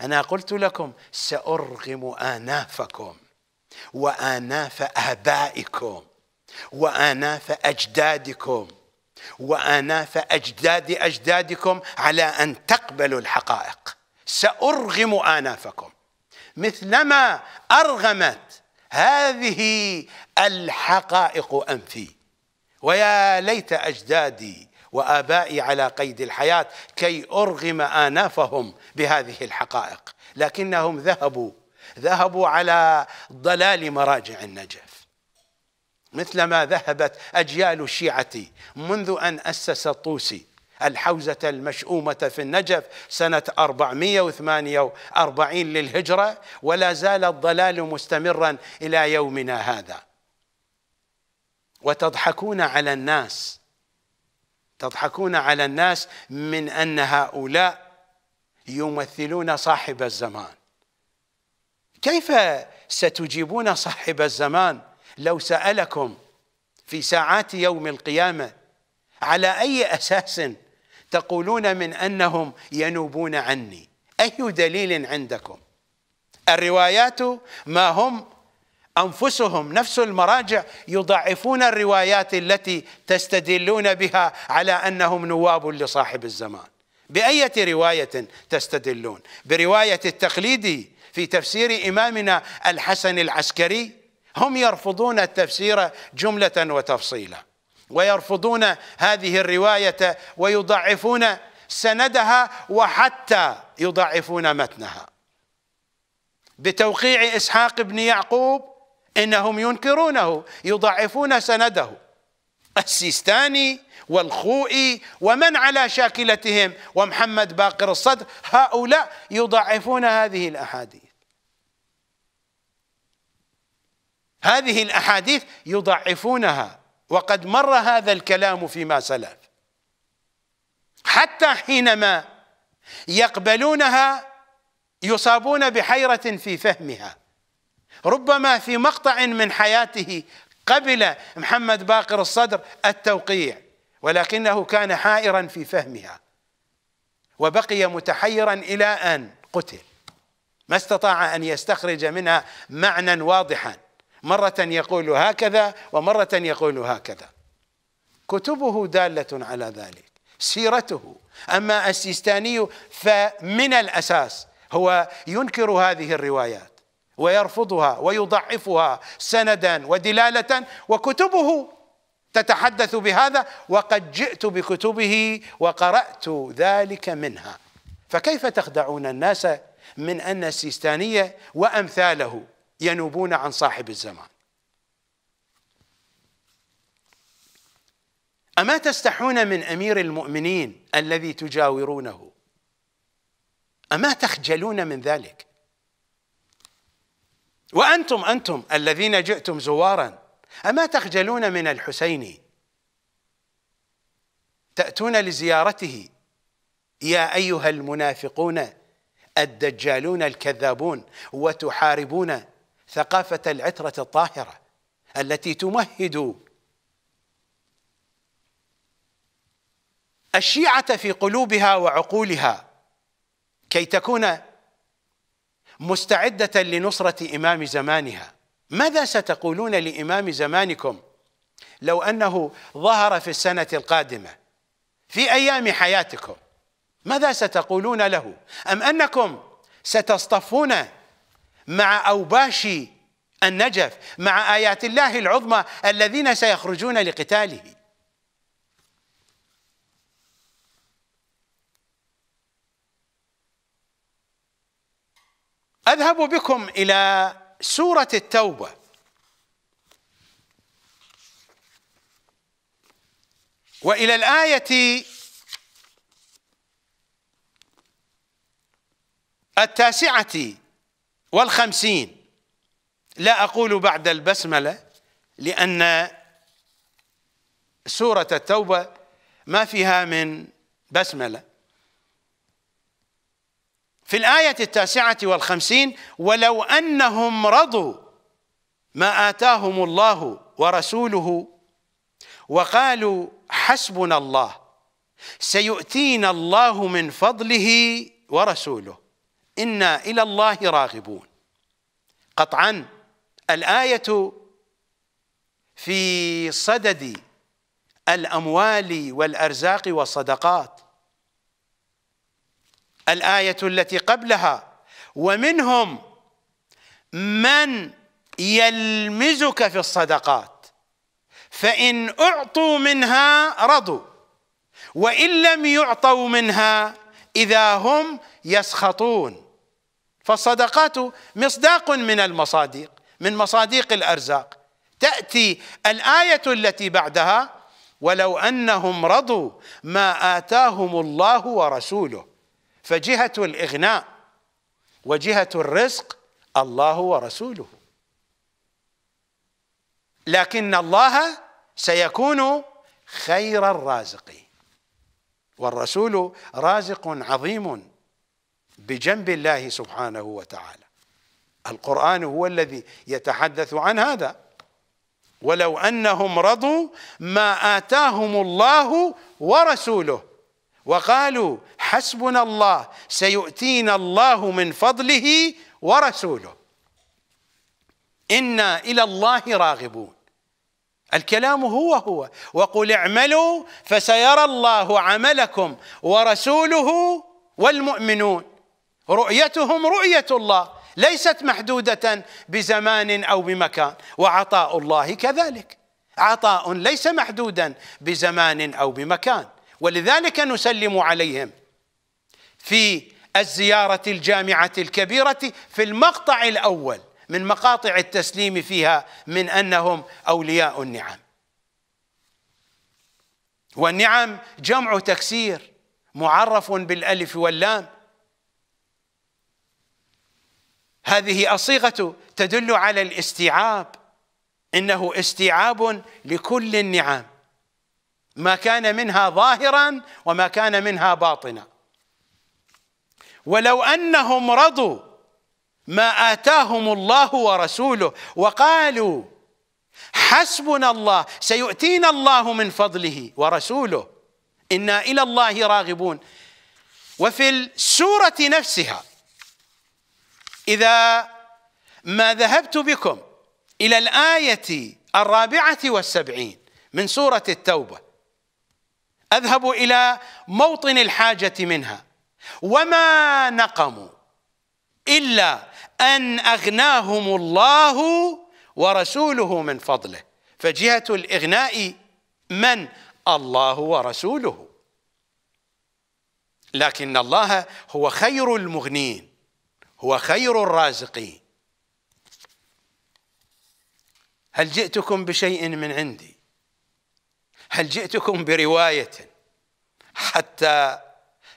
أنا قلت لكم سأرغم آنافكم وآناف آبائكم وآناف أجدادكم وآناف أجداد أجدادكم على أن تقبلوا الحقائق سأرغم آنافكم مثلما أرغمت هذه الحقائق أنفي ويا ليت أجدادي وآبائي على قيد الحياة كي أرغم آنافهم بهذه الحقائق لكنهم ذهبوا ذهبوا على ضلال مراجع النجف مثلما ذهبت أجيال الشيعة منذ أن أسس الطوسي الحوزة المشؤومة في النجف سنة 448 للهجرة ولا زال الضلال مستمرا إلى يومنا هذا وتضحكون على الناس تضحكون على الناس من أن هؤلاء يمثلون صاحب الزمان كيف ستجيبون صاحب الزمان لو سألكم في ساعات يوم القيامة على أي أساس تقولون من أنهم ينوبون عني أي دليل عندكم الروايات ما هم انفسهم نفس المراجع يضعفون الروايات التي تستدلون بها على انهم نواب لصاحب الزمان. باية رواية تستدلون؟ برواية التقليدي في تفسير امامنا الحسن العسكري هم يرفضون التفسير جملة وتفصيلا ويرفضون هذه الرواية ويضعفون سندها وحتى يضعفون متنها. بتوقيع اسحاق بن يعقوب إنهم ينكرونه يضعفون سنده السيستاني والخوئي ومن على شاكلتهم ومحمد باقر الصدر هؤلاء يضعفون هذه الأحاديث هذه الأحاديث يضعفونها وقد مر هذا الكلام فيما سلف حتى حينما يقبلونها يصابون بحيرة في فهمها ربما في مقطع من حياته قبل محمد باقر الصدر التوقيع ولكنه كان حائرا في فهمها وبقي متحيرا الى ان قتل ما استطاع ان يستخرج منها معنى واضحا مره يقول هكذا ومره يقول هكذا كتبه داله على ذلك سيرته اما السيستاني فمن الاساس هو ينكر هذه الروايات ويرفضها ويضعفها سندا ودلاله وكتبه تتحدث بهذا وقد جئت بكتبه وقرات ذلك منها فكيف تخدعون الناس من ان السيستانيه وامثاله ينوبون عن صاحب الزمان اما تستحون من امير المؤمنين الذي تجاورونه اما تخجلون من ذلك وأنتم أنتم الذين جئتم زوارا أما تخجلون من الحسين تأتون لزيارته يا أيها المنافقون الدجالون الكذابون وتحاربون ثقافة العترة الطاهرة التي تمهد الشيعة في قلوبها وعقولها كي تكون مستعدة لنصرة إمام زمانها ماذا ستقولون لإمام زمانكم لو أنه ظهر في السنة القادمة في أيام حياتكم ماذا ستقولون له أم أنكم ستصطفون مع أوباش النجف مع آيات الله العظمى الذين سيخرجون لقتاله اذهب بكم الى سوره التوبه والى الايه التاسعه والخمسين لا اقول بعد البسمله لان سوره التوبه ما فيها من بسمله في الآية التاسعة والخمسين ولو أنهم رضوا ما آتاهم الله ورسوله وقالوا حسبنا الله سيؤتينا الله من فضله ورسوله إنا إلى الله راغبون قطعا الآية في صدد الأموال والأرزاق والصدقات الآية التي قبلها ومنهم من يلمزك في الصدقات فإن أعطوا منها رضوا وإن لم يعطوا منها إذا هم يسخطون فالصدقات مصداق من المصادق من مصادق الأرزاق تأتي الآية التي بعدها ولو أنهم رضوا ما آتاهم الله ورسوله فجهة الإغناء وجهة الرزق الله ورسوله لكن الله سيكون خير الرازق والرسول رازق عظيم بجنب الله سبحانه وتعالى القرآن هو الذي يتحدث عن هذا ولو أنهم رضوا ما آتاهم الله ورسوله وقالوا حسبنا الله سيؤتينا الله من فضله ورسوله انا الى الله راغبون الكلام هو هو وقل اعملوا فسيرى الله عملكم ورسوله والمؤمنون رؤيتهم رؤيه الله ليست محدوده بزمان او بمكان وعطاء الله كذلك عطاء ليس محدودا بزمان او بمكان ولذلك نسلم عليهم في الزيارة الجامعة الكبيرة في المقطع الأول من مقاطع التسليم فيها من أنهم أولياء النعم والنعم جمع تكسير معرف بالألف واللام هذه الصيغة تدل على الاستيعاب إنه استيعاب لكل النعم ما كان منها ظاهرا وما كان منها باطنا ولو انهم رضوا ما اتاهم الله ورسوله وقالوا حسبنا الله سيؤتينا الله من فضله ورسوله انا الى الله راغبون وفي السوره نفسها اذا ما ذهبت بكم الى الايه الرابعه والسبعين من سوره التوبه اذهب الى موطن الحاجه منها وما نقموا الا ان اغناهم الله ورسوله من فضله فجهه الاغناء من الله ورسوله لكن الله هو خير المغنين هو خير الرازقين هل جئتكم بشيء من عندي هل جئتكم بروايه حتى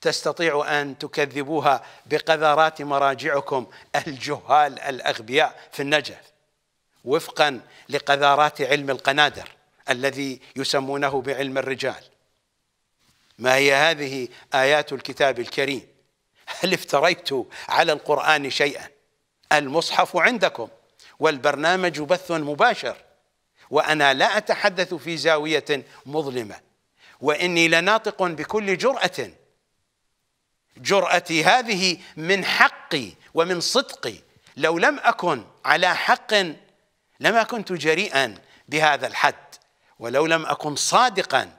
تستطيعوا ان تكذبوها بقذرات مراجعكم الجهال الاغبياء في النجف وفقا لقذارات علم القنادر الذي يسمونه بعلم الرجال ما هي هذه ايات الكتاب الكريم هل افتريت على القران شيئا المصحف عندكم والبرنامج بث مباشر وأنا لا أتحدث في زاوية مظلمة وإني لناطق بكل جرأة جرأتي هذه من حقي ومن صدقي لو لم أكن على حق لما كنت جريئا بهذا الحد ولو لم أكن صادقا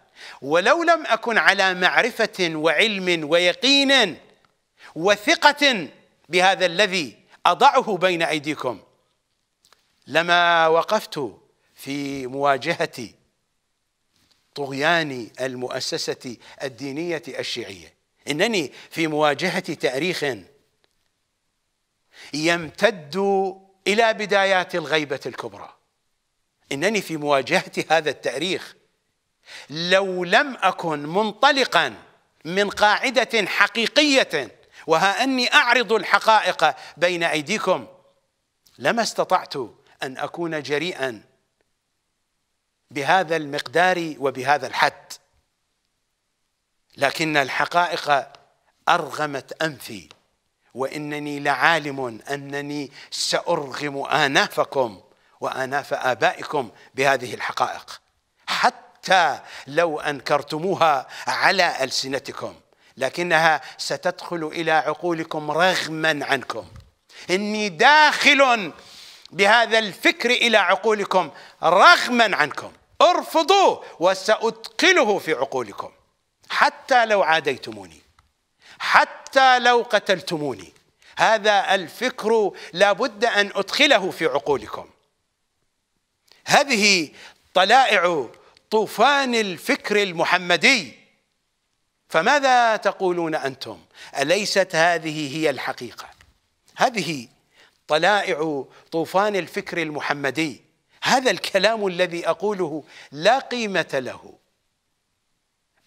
ولو لم أكن على معرفة وعلم ويقين وثقة بهذا الذي أضعه بين أيديكم لما وقفت في مواجهة طغيان المؤسسة الدينية الشيعية إنني في مواجهة تاريخ يمتد إلى بدايات الغيبة الكبرى إنني في مواجهة هذا التاريخ لو لم أكن منطلقا من قاعدة حقيقية وها أني أعرض الحقائق بين أيديكم لما استطعت أن أكون جريئا بهذا المقدار وبهذا الحد لكن الحقائق أرغمت أنفي وإنني لعالم أنني سأرغم آنافكم وآناف آبائكم بهذه الحقائق حتى لو أنكرتموها على ألسنتكم لكنها ستدخل إلى عقولكم رغما عنكم إني داخل بهذا الفكر إلى عقولكم رغما عنكم ارفضوه وسأدخله في عقولكم حتى لو عاديتموني حتى لو قتلتموني هذا الفكر لابد أن أدخله في عقولكم هذه طلائع طوفان الفكر المحمدي فماذا تقولون أنتم أليست هذه هي الحقيقة هذه طلائع طوفان الفكر المحمدي هذا الكلام الذي أقوله لا قيمة له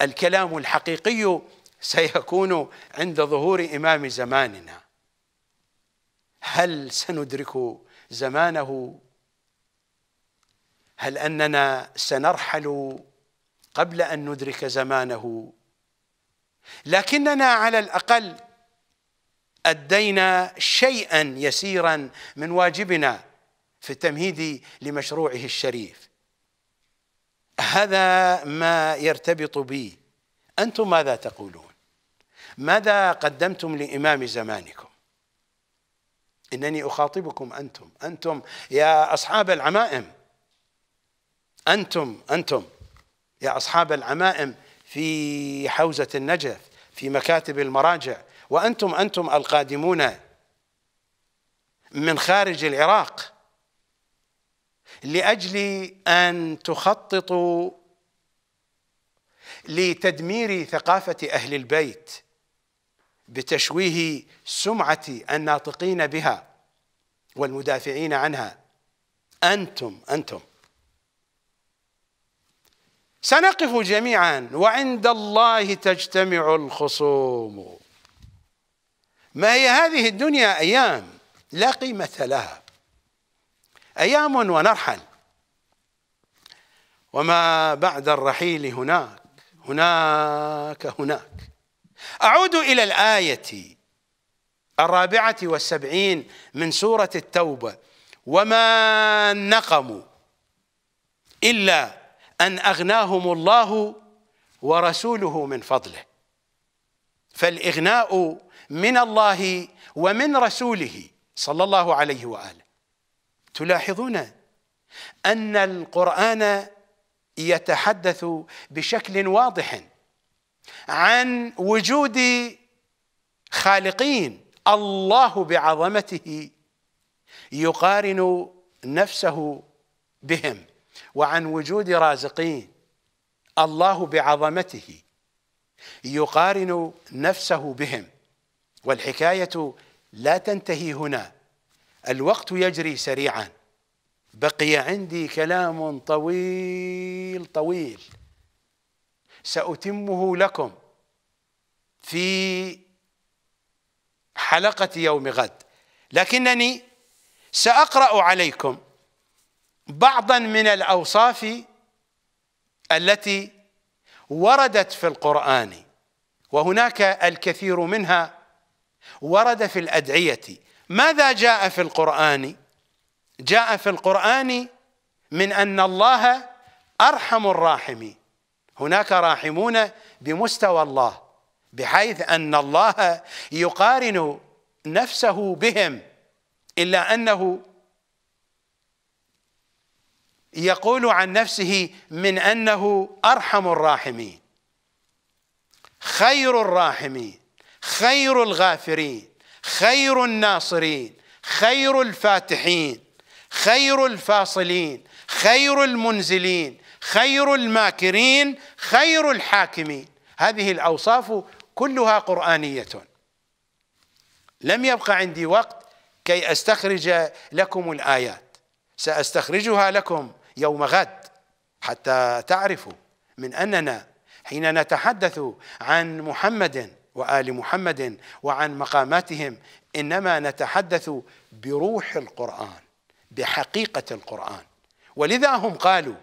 الكلام الحقيقي سيكون عند ظهور إمام زماننا هل سندرك زمانه هل أننا سنرحل قبل أن ندرك زمانه لكننا على الأقل أدينا شيئا يسيرا من واجبنا في التمهيد لمشروعه الشريف هذا ما يرتبط بي أنتم ماذا تقولون ماذا قدمتم لإمام زمانكم إنني أخاطبكم أنتم أنتم يا أصحاب العمائم أنتم أنتم يا أصحاب العمائم في حوزة النجف في مكاتب المراجع وأنتم أنتم القادمون من خارج العراق لاجل ان تخططوا لتدمير ثقافه اهل البيت بتشويه سمعه الناطقين بها والمدافعين عنها انتم انتم سنقف جميعا وعند الله تجتمع الخصوم ما هي هذه الدنيا ايام لا قيمه لها أيام ونرحل وما بعد الرحيل هناك هناك هناك أعود إلى الآية الرابعة والسبعين من سورة التوبة وما نقموا إلا أن أغناهم الله ورسوله من فضله فالإغناء من الله ومن رسوله صلى الله عليه وآله تلاحظون أن القرآن يتحدث بشكل واضح عن وجود خالقين الله بعظمته يقارن نفسه بهم وعن وجود رازقين الله بعظمته يقارن نفسه بهم والحكايه لا تنتهي هنا الوقت يجري سريعا بقي عندي كلام طويل طويل سأتمه لكم في حلقة يوم غد لكنني سأقرأ عليكم بعضا من الأوصاف التي وردت في القرآن وهناك الكثير منها ورد في الأدعية ماذا جاء في القرآن؟ جاء في القرآن من أن الله أرحم الراحمين هناك راحمون بمستوى الله بحيث أن الله يقارن نفسه بهم إلا أنه يقول عن نفسه من أنه أرحم الراحمين خير الراحمين خير الغافرين خير الناصرين خير الفاتحين خير الفاصلين خير المنزلين خير الماكرين خير الحاكمين هذه الاوصاف كلها قرانيه لم يبقى عندي وقت كي استخرج لكم الايات ساستخرجها لكم يوم غد حتى تعرفوا من اننا حين نتحدث عن محمد وال محمد وعن مقاماتهم انما نتحدث بروح القران بحقيقه القران ولذا هم قالوا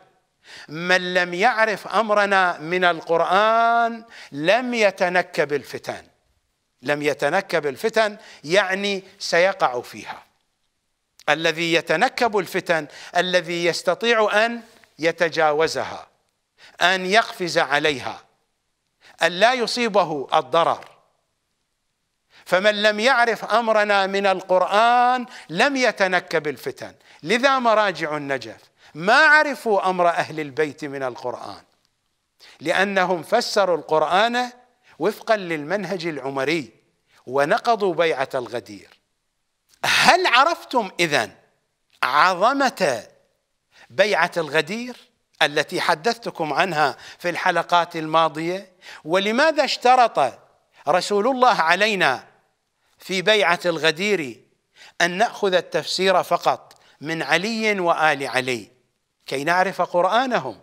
من لم يعرف امرنا من القران لم يتنكب الفتن لم يتنكب الفتن يعني سيقع فيها الذي يتنكب الفتن الذي يستطيع ان يتجاوزها ان يقفز عليها أن لا يصيبه الضرر فمن لم يعرف أمرنا من القرآن لم يتنكب الفتن لذا مراجع النجف ما عرفوا أمر أهل البيت من القرآن لأنهم فسروا القرآن وفقا للمنهج العمري ونقضوا بيعة الغدير هل عرفتم إذن عظمة بيعة الغدير؟ التي حدثتكم عنها في الحلقات الماضيه ولماذا اشترط رسول الله علينا في بيعه الغدير ان ناخذ التفسير فقط من علي وال علي كي نعرف قرانهم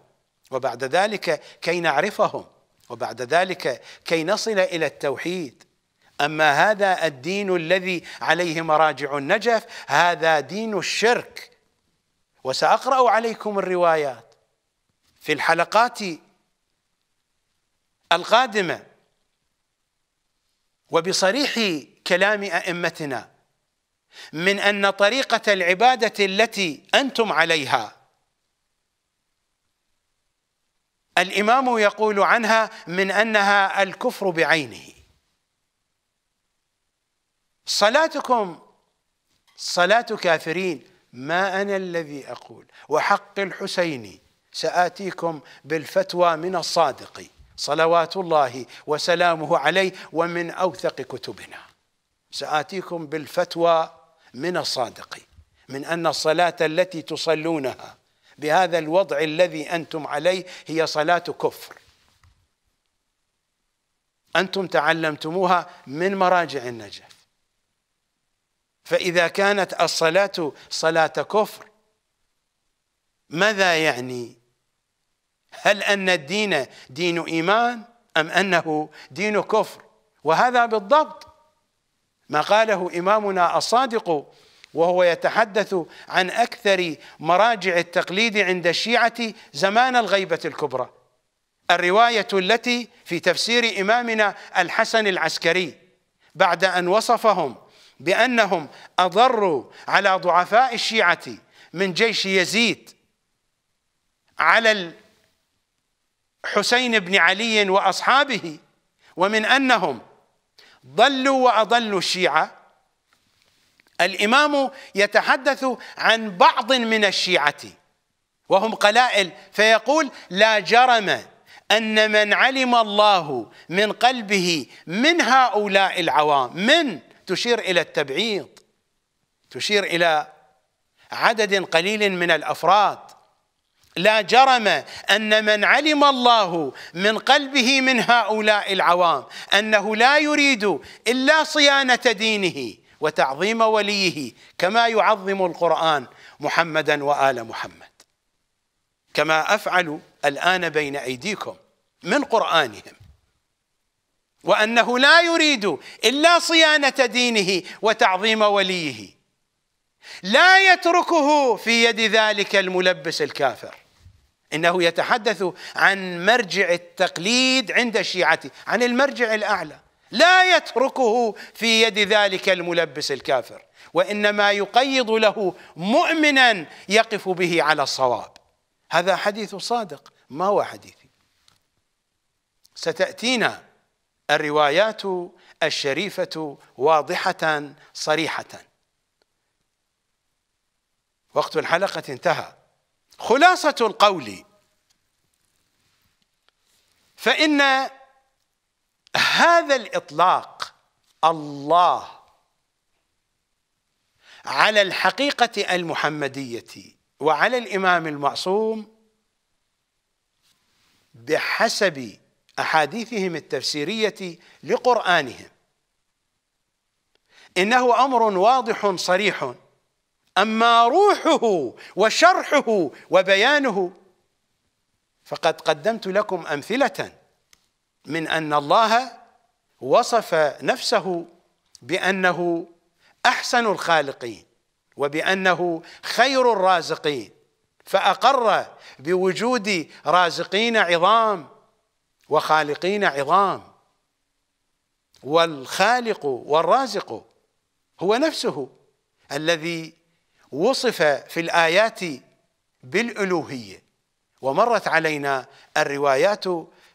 وبعد ذلك كي نعرفهم وبعد ذلك كي نصل الى التوحيد اما هذا الدين الذي عليه مراجع النجف هذا دين الشرك وساقرا عليكم الروايات في الحلقات القادمه وبصريح كلام ائمتنا من ان طريقه العباده التي انتم عليها الامام يقول عنها من انها الكفر بعينه صلاتكم صلاه كافرين ما انا الذي اقول وحق الحسين سآتيكم بالفتوى من الصادق صلوات الله وسلامه عليه ومن أوثق كتبنا سآتيكم بالفتوى من الصادق من أن الصلاة التي تصلونها بهذا الوضع الذي أنتم عليه هي صلاة كفر أنتم تعلمتموها من مراجع النجف فإذا كانت الصلاة صلاة كفر ماذا يعني هل أن الدين دين إيمان أم أنه دين كفر وهذا بالضبط ما قاله إمامنا الصادق وهو يتحدث عن أكثر مراجع التقليد عند الشيعة زمان الغيبة الكبرى الرواية التي في تفسير إمامنا الحسن العسكري بعد أن وصفهم بأنهم أضروا على ضعفاء الشيعة من جيش يزيد على حسين بن علي واصحابه ومن انهم ضلوا واضلوا الشيعه الامام يتحدث عن بعض من الشيعه وهم قلائل فيقول لا جرم ان من علم الله من قلبه من هؤلاء العوام من تشير الى التبعيض تشير الى عدد قليل من الافراد لا جرم ان من علم الله من قلبه من هؤلاء العوام انه لا يريد الا صيانه دينه وتعظيم وليه كما يعظم القران محمدا وال محمد كما افعل الان بين ايديكم من قرانهم وانه لا يريد الا صيانه دينه وتعظيم وليه لا يتركه في يد ذلك الملبس الكافر انه يتحدث عن مرجع التقليد عند شيعته عن المرجع الاعلى لا يتركه في يد ذلك الملبس الكافر وانما يقيض له مؤمنا يقف به على الصواب هذا حديث صادق ما هو حديثي ستاتينا الروايات الشريفه واضحه صريحه وقت الحلقة انتهى خلاصة القول فإن هذا الإطلاق الله على الحقيقة المحمدية وعلى الإمام المعصوم بحسب أحاديثهم التفسيرية لقرآنهم إنه أمر واضح صريح أما روحه وشرحه وبيانه فقد قدمت لكم أمثلة من أن الله وصف نفسه بأنه أحسن الخالقين وبأنه خير الرازقين فأقر بوجود رازقين عظام وخالقين عظام والخالق والرازق هو نفسه الذي وصف في الآيات بالألوهية ومرت علينا الروايات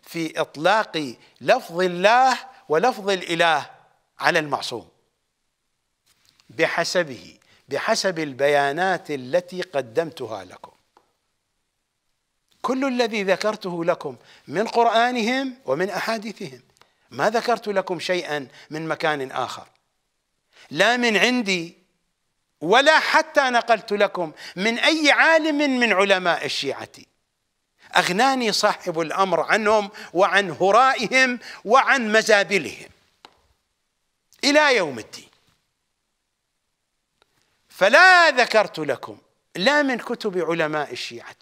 في إطلاق لفظ الله ولفظ الإله على المعصوم بحسبه بحسب البيانات التي قدمتها لكم كل الذي ذكرته لكم من قرآنهم ومن أحاديثهم ما ذكرت لكم شيئا من مكان آخر لا من عندي ولا حتى نقلت لكم من أي عالم من علماء الشيعة أغناني صاحب الأمر عنهم وعن هرائهم وعن مزابلهم إلى يوم الدين فلا ذكرت لكم لا من كتب علماء الشيعة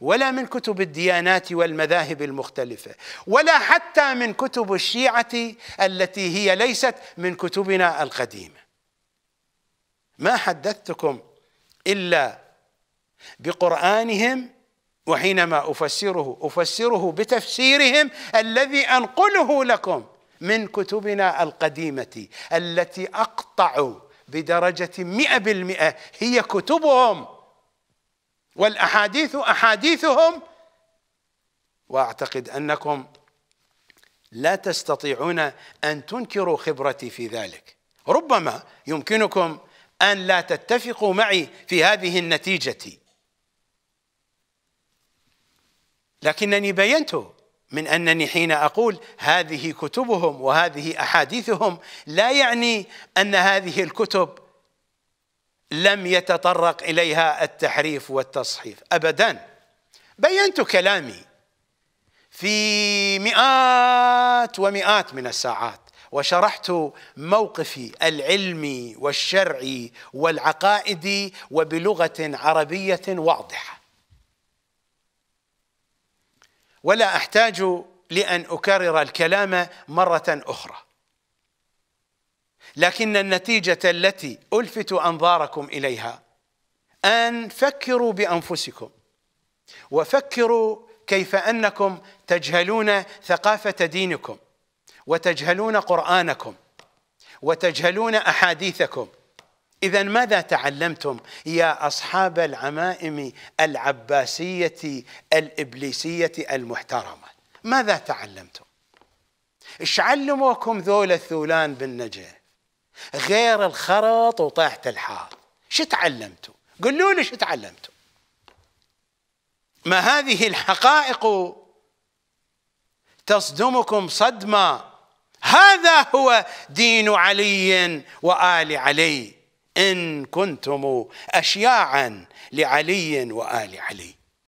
ولا من كتب الديانات والمذاهب المختلفة ولا حتى من كتب الشيعة التي هي ليست من كتبنا القديمة ما حدثتكم إلا بقرآنهم وحينما أفسره أفسره بتفسيرهم الذي أنقله لكم من كتبنا القديمة التي أقطع بدرجة مئة بالمئة هي كتبهم والأحاديث أحاديثهم وأعتقد أنكم لا تستطيعون أن تنكروا خبرتي في ذلك ربما يمكنكم أن لا تتفقوا معي في هذه النتيجة لكنني بينت من أنني حين أقول هذه كتبهم وهذه أحاديثهم لا يعني أن هذه الكتب لم يتطرق إليها التحريف والتصحيف أبدا بينت كلامي في مئات ومئات من الساعات وشرحت موقفي العلمي والشرعي والعقائدي وبلغه عربيه واضحه ولا احتاج لان اكرر الكلام مره اخرى لكن النتيجه التي الفت انظاركم اليها ان فكروا بانفسكم وفكروا كيف انكم تجهلون ثقافه دينكم وتجهلون قرآنكم وتجهلون أحاديثكم إذا ماذا تعلمتم يا أصحاب العمائم العباسية الإبليسية المحترمة ماذا تعلمتم ايش علموكم ذول الثولان بالنجاه غير الخرط وطاحت الحار شو تعلمتوا قولوا لي شو تعلمتوا ما هذه الحقائق تصدمكم صدمه هذا هو دين علي وآل علي إن كنتم أشياعا لعلي وآل علي